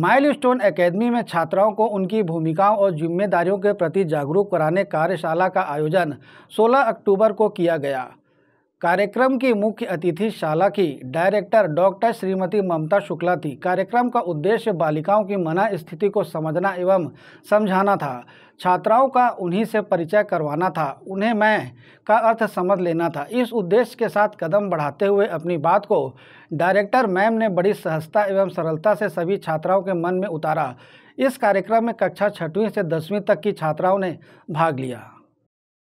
milestone academy में छात्राओं को उनकी भूमिकाओं और जिम्मेदारियों के प्रति जागरूक कराने कार्यशाला का आयोजन 16 अक्टूबर को किया गया कार्यक्रम की मुख्य अतिथि शाला की डायरेक्टर डॉक्टर श्रीमती ममता शुक्ला थी कार्यक्रम का उद्देश्य बालिकाओं की मना स्थिति को समझना एवं समझाना था छात्राओं का उन्हीं से परिचय करवाना था उन्हें मैं का अर्थ समझ लेना था इस उद्देश्य के साथ कदम बढ़ाते हुए अपनी बात को डायरेक्टर मैम ने बड़ी सहजता एवं सरलता से सभी छात्राओं के मन में उतारा इस कार्यक्रम में कक्षा छठवीं से दसवीं तक की छात्राओं ने भाग लिया